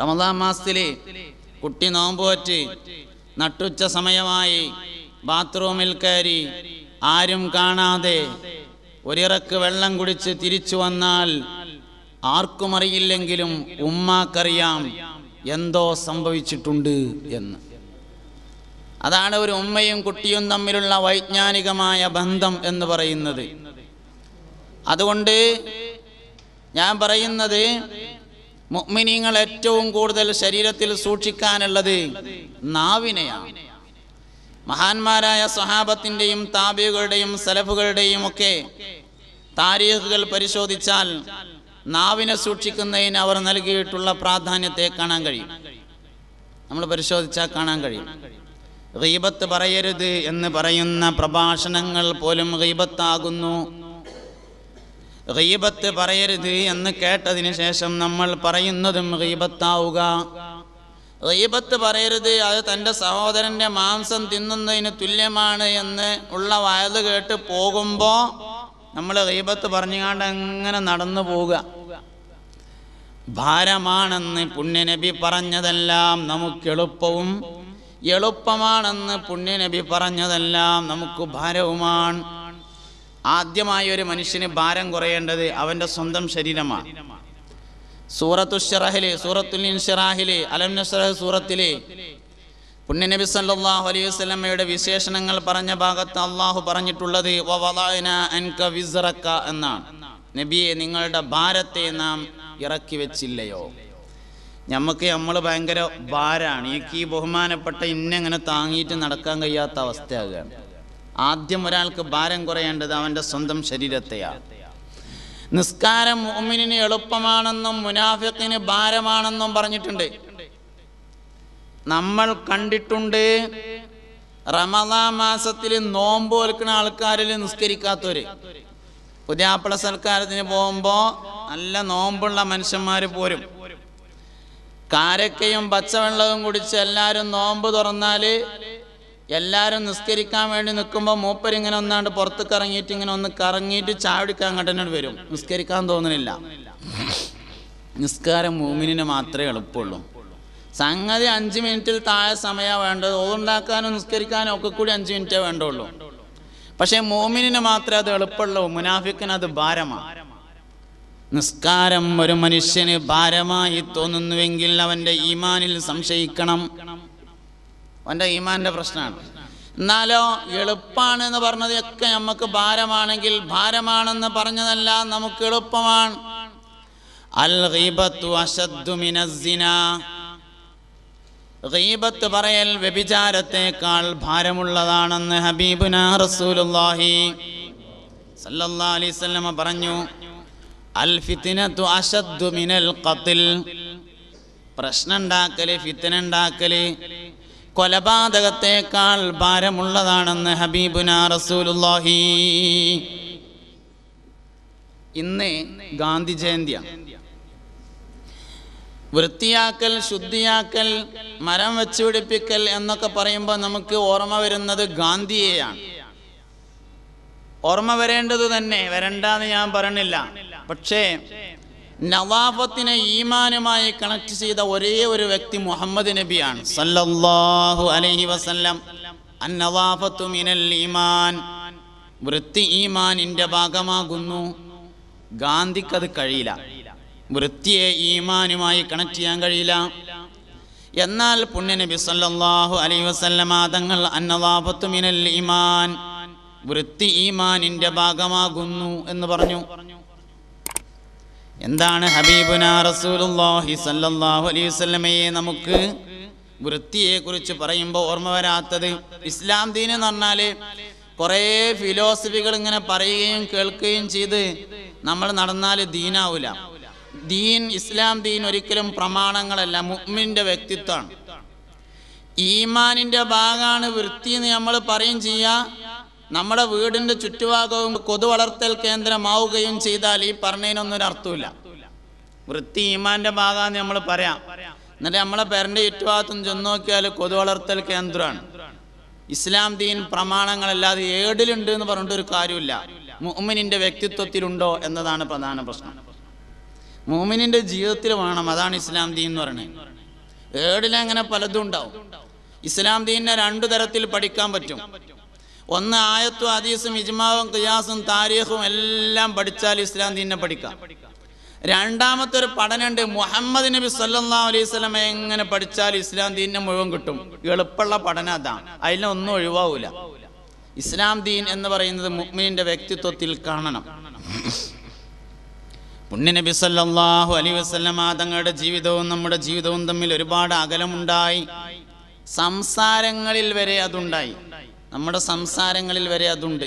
റമദാൻ മാസത്തിൽ കുട്ടി നോമ്പോറ്റ് നട്ടുച്ച സമയമായി ബാത്റൂമിൽ കയറി ആരും കാണാതെ ഒരിറക്ക് വെള്ളം കുടിച്ച് തിരിച്ചു വന്നാൽ ആർക്കും അറിയില്ലെങ്കിലും ഉമ്മാക്കറിയാം എന്തോ സംഭവിച്ചിട്ടുണ്ട് എന്ന് അതാണ് ഒരു ഉമ്മയും കുട്ടിയും തമ്മിലുള്ള വൈജ്ഞാനികമായ ബന്ധം എന്ന് പറയുന്നത് അതുകൊണ്ട് ഞാൻ പറയുന്നത് മുഅ്മിനീങ്ങൾ ഏറ്റവും കൂടുതൽ ശരീരത്തിൽ സൂക്ഷിക്കാനുള്ളത് നാവിനെയാണ് മഹാന്മാരായ സഹാബത്തിൻ്റെയും താബികളുടെയും സലഫുകളുടെയും ഒക്കെ താരീഖുകൾ പരിശോധിച്ചാൽ നാവിനെ സൂക്ഷിക്കുന്നതിന് അവർ നൽകിയിട്ടുള്ള പ്രാധാന്യത്തെ കാണാൻ കഴിയും നമ്മൾ പരിശോധിച്ചാൽ കാണാൻ കഴിയും റീബത്ത് പറയരുത് എന്ന് പറയുന്ന പ്രഭാഷണങ്ങൾ പോലും റീബത്താകുന്നു റീബത്ത് പറയരുത് എന്ന് കേട്ടതിന് ശേഷം നമ്മൾ പറയുന്നതും റീബത്താവുക റീബത്ത് പറയരുത് അത് തൻ്റെ സഹോദരൻ്റെ മാംസം തിന്നുന്നതിന് തുല്യമാണ് എന്ന് ഉള്ള വയത് കേട്ട് പോകുമ്പോൾ നമ്മൾ റീബത്ത് പറഞ്ഞുകൊണ്ട് എങ്ങനെ നടന്നു പോവുക ഭാരമാണെന്ന് പുണ്യനബി പറഞ്ഞതെല്ലാം നമുക്ക് എളുപ്പവും എളുപ്പമാണെന്ന് പുണ്യനബി പറഞ്ഞതെല്ലാം നമുക്ക് ഭാരവുമാണ് ആദ്യമായ ഒരു മനുഷ്യന് ഭാരം കുറയേണ്ടത് അവൻ്റെ സ്വന്തം ശരീരമാണ് സൂറത്തു ഷറഹില് സൂറത്തുൽ ഇൻഷറാഹില് അലം നസ്റഹ് സൂറത്തില് പുണ്യനബി സല്ലാഹു അലൈഹി വസ്ലമ്മയുടെ വിശേഷണങ്ങൾ പറഞ്ഞ ഭാഗത്ത് അള്ളാഹു പറഞ്ഞിട്ടുള്ളത് എന്നാണ് നബിയെ നിങ്ങളുടെ ഭാരത്തെ നാം ഇറക്കി വെച്ചില്ലയോ നമുക്ക് നമ്മൾ ഭയങ്കര ഭാരമാണ് എനിക്ക് ഈ ബഹുമാനപ്പെട്ട ഇന്നെങ്ങനെ താങ്ങിയിട്ട് നടക്കാൻ കഴിയാത്ത അവസ്ഥയാകുകയാണ് ആദ്യം ഒരാൾക്ക് ഭാരം കുറയേണ്ടത് അവൻ്റെ സ്വന്തം ശരീരത്തെയാണ് നിസ്കാരം മോമിനിന് എളുപ്പമാണെന്നും മുനാഫിക്കിന് ഭാരമാണെന്നും പറഞ്ഞിട്ടുണ്ട് നമ്മൾ കണ്ടിട്ടുണ്ട് റമദാ മാസത്തിൽ നോമ്പ് വെൽക്കുന്ന ആൾക്കാരിൽ നിസ്കരിക്കാത്തവര് പുതിയാപ്പിള സൽക്കാരത്തിന് പോകുമ്പോൾ നല്ല നോമ്പുള്ള മനുഷ്യന്മാർ പോരും കാരക്കയും പച്ചവെള്ളവും കുടിച്ച് എല്ലാവരും നോമ്പ് തുറന്നാൽ എല്ലാവരും നിസ്കരിക്കാൻ വേണ്ടി നിൽക്കുമ്പോൾ മൂപ്പരിങ്ങനെ ഒന്നാണ്ട് പുറത്ത് കറങ്ങിയിട്ട് ഇങ്ങനെ ഒന്ന് കറങ്ങിയിട്ട് ചാവിടിക്കാൻ അങ്ങോട്ട് വരും നിസ്കരിക്കാൻ തോന്നുന്നില്ല നിസ്കാരം മൂമിനിന് മാത്രമേ എളുപ്പമുള്ളൂ സംഗതി അഞ്ച് മിനിറ്റിൽ താഴെ സമയമാണ് വേണ്ടത് ഓതുണ്ടാക്കാനും നിസ്കരിക്കാനും ഒക്കെ കൂടി അഞ്ച് മിനിറ്റേ വേണ്ടുള്ളൂ പക്ഷേ മോമിനിന് മാത്രമേ അത് എളുപ്പമുള്ളൂ മുനാഫിക്കിന് അത് ഭാരമാണ് നിസ്കാരം ഒരു മനുഷ്യന് ഭാരമായി തോന്നുന്നുവെങ്കിൽ അവൻ്റെ ഈമാനിൽ സംശയിക്കണം അവൻ്റെ ഈമാൻ്റെ പ്രശ്നമാണ് എന്നാലോ എളുപ്പമാണ് എന്ന് പറഞ്ഞതൊക്കെ നമുക്ക് ഭാരമാണെങ്കിൽ ഭാരമാണെന്ന് പറഞ്ഞതല്ല നമുക്ക് എളുപ്പമാണ് അൽ ഗീബത്ത് പറയൽ വ്യഭിചാരത്തേക്കാൾ ഭാരമുള്ളതാണെന്ന് ഹബീബുന റസൂലുല്ലാഹി അലൈഹി അലൈവല്ലമ പറഞ്ഞു അൽ ഫിത്തിനത്തു അശദ്ദു മിനൽ ഖത്തിൽ പ്രശ്നം ഫിത്നണ്ടാക്കലി കൊലപാതകത്തെക്കാൾ ഭാരമുള്ളതാണെന്ന് ഹബീബുന റസൂലുല്ലാഹി ഇന്ന് ഗാന്ധി ജയന്തി വൃത്തിയാക്കൽ ശുദ്ധിയാക്കൽ മരം വെച്ചുപിടിപ്പിക്കൽ എന്നൊക്കെ പറയുമ്പോൾ നമുക്ക് ഓർമ്മ വരുന്നത് ഗാന്ധിയെയാണ് ഓർമ്മ വരേണ്ടത് തന്നെ വരണ്ടെന്ന് ഞാൻ പറഞ്ഞില്ല പക്ഷേ നവാഫത്തിനെ ഈമാനുമായി കണക്ട് ചെയ്ത ഒരേ ഒരു വ്യക്തി മുഹമ്മദ് നബിയാണ് സല്ലല്ലാഹു അലൈഹി വസല്ലം മിനൽ ഈമാൻ വൃത്തി ഈമാനിന്റെ ഭാഗമാകുന്നു ഗാന്ധിക്കത് കഴിയില്ല വൃത്തിയെ ഈമാനുമായി കണക്ട് ചെയ്യാൻ കഴിയില്ല എന്നാൽ പുണ്യനബി സല്ലല്ലാഹു അലൈഹി വസല്ലം ആദങ്ങൾ അന്നവാഫത്തു മിനൽ ഈമാൻ വൃത്തി ഈമാനിൻ്റെ ഭാഗമാകുന്നു എന്ന് പറഞ്ഞു എന്താണ് ഹബീബുന റസൂലുല്ലാഹി സല്ലല്ലാഹു അലൈഹി വസല്ലമയെ നമുക്ക് വൃത്തിയെക്കുറിച്ച് പറയുമ്പോൾ ഓർമ്മ വരാത്തത് ഇസ്ലാം ദീൻ എന്ന് പറഞ്ഞാൽ കുറേ ഫിലോസഫികൾ ഇങ്ങനെ പറയുകയും കേൾക്കുകയും ചെയ്ത് നമ്മൾ നടന്നാൽ ദീനാവില്ല ദീൻ ഇസ്ലാം ദീൻ ഒരിക്കലും പ്രമാണങ്ങളല്ല മുഹ്മിൻ്റെ വ്യക്തിത്വമാണ് ഈമാനിൻ്റെ ഭാഗമാണ് വൃത്തി എന്ന് നമ്മൾ പറയും ചെയ്യുക നമ്മുടെ വീടിൻ്റെ ചുറ്റുഭാഗവും കൊതു വളർത്തൽ കേന്ദ്രമാവുകയും ചെയ്താൽ ഈ പറഞ്ഞതിനൊന്നും ഒരു അർത്ഥമില്ല വൃത്തി ഈമാൻ്റെ ഭാഗമാണെന്ന് നമ്മൾ പറയാം എന്നിട്ട് നമ്മളെ പേരൻ്റെ ചുറ്റുഭാഗത്തും ചെന്ന് നോക്കിയാൽ കൊതു വളർത്തൽ കേന്ദ്രമാണ് ഇസ്ലാം ദീൻ പ്രമാണങ്ങളല്ലാതെ ഏടിലുണ്ട് എന്ന് പറഞ്ഞിട്ട് ഒരു കാര്യമില്ല മുഹമ്മിനിൻ്റെ വ്യക്തിത്വത്തിലുണ്ടോ എന്നതാണ് പ്രധാന പ്രശ്നം മുഹമ്മിനിൻ്റെ ജീവിതത്തിൽ വേണം അതാണ് ഇസ്ലാം ദീൻ എന്ന് പറയുന്നത് ഏടിലങ്ങനെ പലതും ഉണ്ടാവും ഇസ്ലാം ദീനിനെ രണ്ടു തരത്തിൽ പഠിക്കാൻ പറ്റും ഒന്ന് ആയത്തും ഹദീസും ഇജ്മാവും ഖിയാസും താരീഖും എല്ലാം പഠിച്ചാൽ ഇസ്ലാം ദീനെ പഠിക്കാം രണ്ടാമത്തെ ഒരു പഠനമുണ്ട് മുഹമ്മദ് നബി സല്ലാ അലൈവലം എങ്ങനെ പഠിച്ചാൽ ഇസ്ലാം ദീനിനെ മുഴുവൻ കിട്ടും എളുപ്പമുള്ള പഠനം അതാണ് അതിലൊന്നും ഒഴിവാവില്ല ഇസ്ലാം ദീൻ എന്ന് പറയുന്നത് മുഗ്മിനിൻ്റെ വ്യക്തിത്വത്തിൽ കാണണം നബി സല്ലാഹു അലൈ വസ്ലം തങ്ങളുടെ ജീവിതവും നമ്മുടെ ജീവിതവും തമ്മിൽ ഒരുപാട് അകലമുണ്ടായി സംസാരങ്ങളിൽ വരെ അതുണ്ടായി നമ്മുടെ സംസാരങ്ങളിൽ വരെ അതുണ്ട്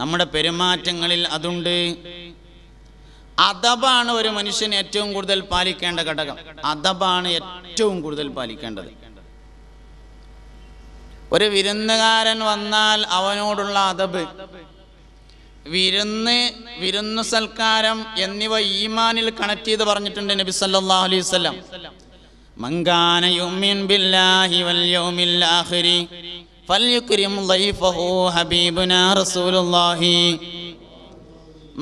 നമ്മുടെ പെരുമാറ്റങ്ങളിൽ അതുണ്ട് അതബാണ് ഒരു മനുഷ്യൻ ഏറ്റവും കൂടുതൽ പാലിക്കേണ്ട ഘടകം അതബാണ് ഏറ്റവും കൂടുതൽ പാലിക്കേണ്ടത് ഒരു വിരുന്നുകാരൻ വന്നാൽ അവനോടുള്ള അതബ് വിരുന്ന് വിരുന്ന് സൽക്കാരം എന്നിവ ഈമാനിൽ കണക്ട് ചെയ്ത് പറഞ്ഞിട്ടുണ്ട് നബി സല്ലാ അലൈഹി വസല്ലം മങ്കാന യുമിൻ ബില്ലാഹി വൽ യൗമിൽ ആഖിരി فليكرم ضيفه حبيبنا رسول الله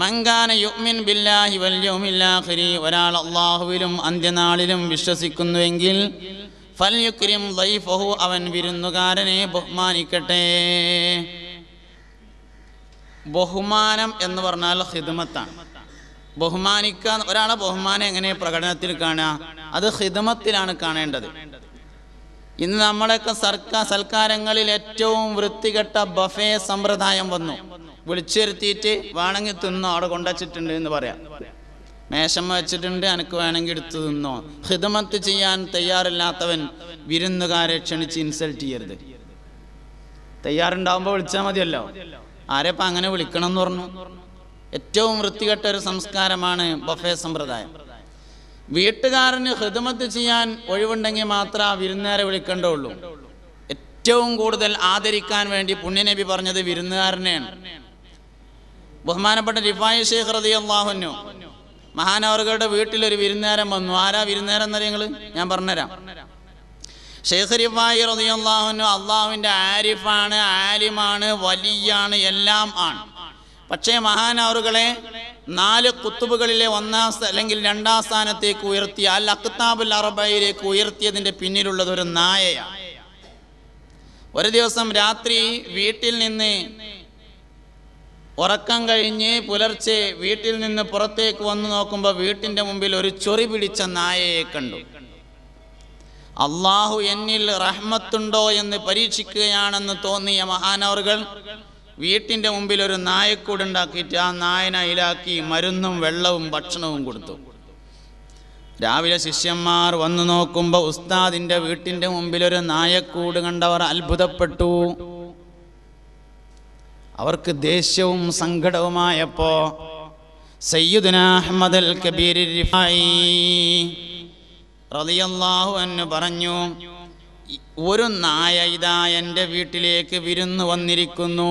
മങ്കാന യുക്മിൻ ബില്ലാഹി വല്യോമില്ലാഹിരി ഒരാൾ അള്ളാഹുവിലും അന്ത്യനാളിലും വിശ്വസിക്കുന്നുവെങ്കിൽ ഫൽയുക്രിം ലൈഫഹു അവൻ വിരുന്നുകാരനെ ബഹുമാനിക്കട്ടെ ബഹുമാനം എന്ന് പറഞ്ഞാൽ ഹിദ്മത്താണ് ബഹുമാനിക്കാൻ ഒരാളെ ബഹുമാനം എങ്ങനെ പ്രകടനത്തിൽ കാണുക അത് ഹിദ്മത്തിലാണ് കാണേണ്ടത് ഇന്ന് നമ്മളൊക്കെ സർക്കാർ സൽക്കാരങ്ങളിൽ ഏറ്റവും വൃത്തികെട്ട ബഫേ സമ്പ്രദായം വന്നു വിളിച്ചിരുത്തിയിട്ട് വേണമെങ്കിൽ തിന്നോ അവിടെ കൊണ്ടുവച്ചിട്ടുണ്ട് എന്ന് പറയാം മേശം വെച്ചിട്ടുണ്ട് എനിക്ക് വേണമെങ്കിൽ എടുത്തു തിന്നോ ഹിതമത്ത് ചെയ്യാൻ തയ്യാറില്ലാത്തവൻ വിരുന്നുകാരെ ക്ഷണിച്ച് ഇൻസൾട്ട് ചെയ്യരുത് തയ്യാറുണ്ടാവുമ്പോൾ വിളിച്ചാൽ മതിയല്ലോ ആരെപ്പം അങ്ങനെ വിളിക്കണം എന്ന് പറഞ്ഞു ഏറ്റവും വൃത്തികെട്ട ഒരു സംസ്കാരമാണ് ബഫേ സമ്പ്രദായം വീട്ടുകാരന് ഹൃദമത്ത് ചെയ്യാൻ ഒഴിവുണ്ടെങ്കിൽ മാത്രം ആ വിരുന്നുകാരെ വിളിക്കേണ്ടുള്ളൂ ഏറ്റവും കൂടുതൽ ആദരിക്കാൻ വേണ്ടി പുണ്യനബി പറഞ്ഞത് വിരുന്നുകാരനെയാണ് ബഹുമാനപ്പെട്ട റിഫായി ഷേഖ് റതി അള്ളാഹുനു മഹാനവറുകളുടെ വീട്ടിലൊരു വിരുന്നുകാരൻ വന്നു ആരാ വിരുന്നുകാരൻ എന്നറിയ ഞാൻ പറഞ്ഞുതരാം ഷേഖ് റിഫായി റതി അള്ളാഹുനു അള്ളാഹുവിൻ്റെ ആരിഫാണ് ആലിമാണ് വലിയാണ് എല്ലാം ആണ് പക്ഷേ മഹാനവറുകളെ നാല് കുത്തുബുകളിലെ ഒന്നാം അല്ലെങ്കിൽ രണ്ടാം സ്ഥാനത്തേക്ക് ഉയർത്തിയ അൽ അക്താബുൽ അറബയിലേക്ക് ഉയർത്തിയതിൻ്റെ പിന്നിലുള്ളത് ഒരു നായയാണ് ഒരു ദിവസം രാത്രി വീട്ടിൽ നിന്ന് ഉറക്കം കഴിഞ്ഞ് പുലർച്ചെ വീട്ടിൽ നിന്ന് പുറത്തേക്ക് വന്നു നോക്കുമ്പോൾ വീട്ടിൻ്റെ മുമ്പിൽ ഒരു ചൊറി പിടിച്ച നായയെ കണ്ടു അള്ളാഹു എന്നിൽ റഹ്മത്തുണ്ടോ എന്ന് പരീക്ഷിക്കുകയാണെന്ന് തോന്നിയ മഹാനവറുകൾ വീട്ടിൻ്റെ മുമ്പിൽ ഒരു നായക്കൂടുണ്ടാക്കിയിട്ട് ആ നായനെ ഇലാക്കി മരുന്നും വെള്ളവും ഭക്ഷണവും കൊടുത്തു രാവിലെ ശിഷ്യന്മാർ വന്നു നോക്കുമ്പോൾ ഉസ്താദിൻ്റെ വീട്ടിൻ്റെ മുമ്പിൽ ഒരു നായക്കൂട് കണ്ടവർ അത്ഭുതപ്പെട്ടു അവർക്ക് ദേഷ്യവും സങ്കടവുമായപ്പോ സയ്യുദന അൽ കബീർ റളിയല്ലാഹു അൻഹു പറഞ്ഞു ഒരു നായ ഇതാ എൻ്റെ വീട്ടിലേക്ക് വിരുന്നു വന്നിരിക്കുന്നു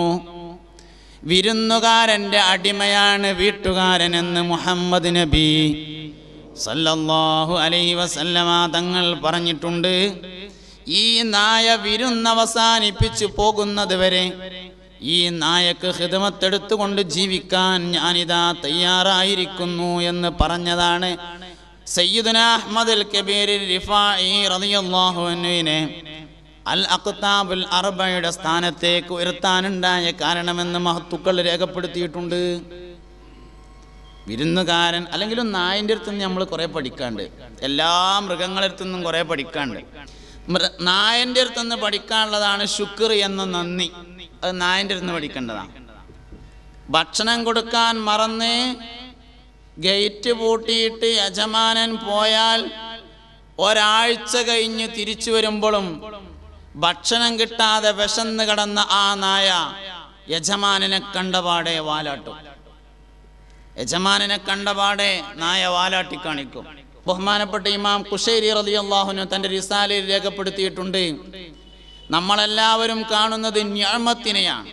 വിരുന്നുകാരൻ്റെ അടിമയാണ് വീട്ടുകാരനെന്ന് മുഹമ്മദ് നബി സല്ലല്ലാഹു അലൈഹി വസല്ലമ തങ്ങൾ പറഞ്ഞിട്ടുണ്ട് ഈ നായ വിരുന്നവസാനിപ്പിച്ചു പോകുന്നത് വരെ ഈ നായക്ക് ഹിതമത്തെടുത്തുകൊണ്ട് ജീവിക്കാൻ ഞാനിതാ തയ്യാറായിരിക്കുന്നു എന്ന് പറഞ്ഞതാണ് സയ്യിദുന അഹമ്മദ് കബീർ റിഫായി റളിയല്ലാഹു അൻഹുവിനെ അൽ അഖ്താബുൽ അറബയുടെ സ്ഥാനത്തേക്ക് ഉയർത്താനുണ്ടായ കാരണമെന്ന് മഹത്തുക്കൾ രേഖപ്പെടുത്തിയിട്ടുണ്ട് വിരുന്നുകാരൻ അല്ലെങ്കിലും നായൻ്റെ അടുത്ത് നിന്ന് നമ്മൾ കുറേ പഠിക്കാണ്ട് എല്ലാ മൃഗങ്ങളുടെ അടുത്തു നിന്നും കുറേ പഠിക്കാണ്ട് നായൻ്റെ അടുത്ത് നിന്ന് പഠിക്കാനുള്ളതാണ് ശുക്ർ എന്ന നന്ദി അത് നായൻ്റെ അടുത്ത് നിന്ന് പഠിക്കേണ്ടതാണ് ഭക്ഷണം കൊടുക്കാൻ മറന്ന് ഗേറ്റ് പൂട്ടിയിട്ട് യജമാനൻ പോയാൽ ഒരാഴ്ച കഴിഞ്ഞ് തിരിച്ചു വരുമ്പോഴും ഭക്ഷണം കിട്ടാതെ വിശന്ന് കിടന്ന ആ നായ യജമാനനെ കണ്ടപാടെ വാലാട്ടും യജമാനനെ കണ്ടപാടെ നായ വാലാട്ടി കാണിക്കും ബഹുമാനപ്പെട്ട ഇമാം കുഷേരി റതി തന്റെ റിസാലയിൽ രേഖപ്പെടുത്തിയിട്ടുണ്ട് നമ്മളെല്ലാവരും കാണുന്നത് നിഅമത്തിനെയാണ്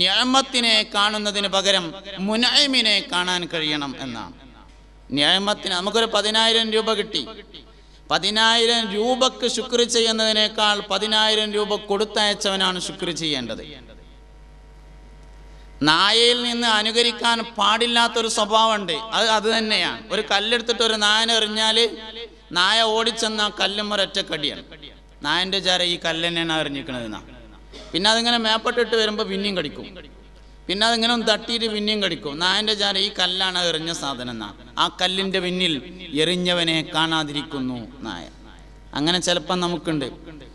നിഅമത്തിനെ കാണുന്നതിന് പകരം മുനൈമിനെ കാണാൻ കഴിയണം എന്നാണ് ഞഴമത്തിന് നമുക്കൊരു പതിനായിരം രൂപ കിട്ടി പതിനായിരം രൂപക്ക് ശുക്ർ ചെയ്യുന്നതിനേക്കാൾ പതിനായിരം രൂപ കൊടുത്തയച്ചവനാണ് ശുക്ർ ചെയ്യേണ്ടത് നായയിൽ നിന്ന് അനുകരിക്കാൻ പാടില്ലാത്തൊരു സ്വഭാവമുണ്ട് അത് അത് തന്നെയാണ് ഒരു കല്ലെടുത്തിട്ട് ഒരു നായനെ എറിഞ്ഞാൽ നായ ഓടിച്ചെന്ന കല്ലും കല്ലും ഒരൊറ്റക്കടിയാണ് നായന്റെ ചാര ഈ കല്ലെന്നെയാണ് എറിഞ്ഞിക്കണത് പിന്നെ അതിങ്ങനെ മേപ്പെട്ടിട്ട് വരുമ്പോൾ പിന്നെയും കടിക്കും പിന്നെ അതിങ്ങനെ ഒന്ന് തട്ടിയിട്ട് പിന്നെയും കടിക്കും നായൻ്റെ ചാര ഈ കല്ലാണ് എറിഞ്ഞ സാധനം എന്നാ ആ കല്ലിൻ്റെ പിന്നിൽ എറിഞ്ഞവനെ കാണാതിരിക്കുന്നു നായ അങ്ങനെ ചിലപ്പം നമുക്കുണ്ട്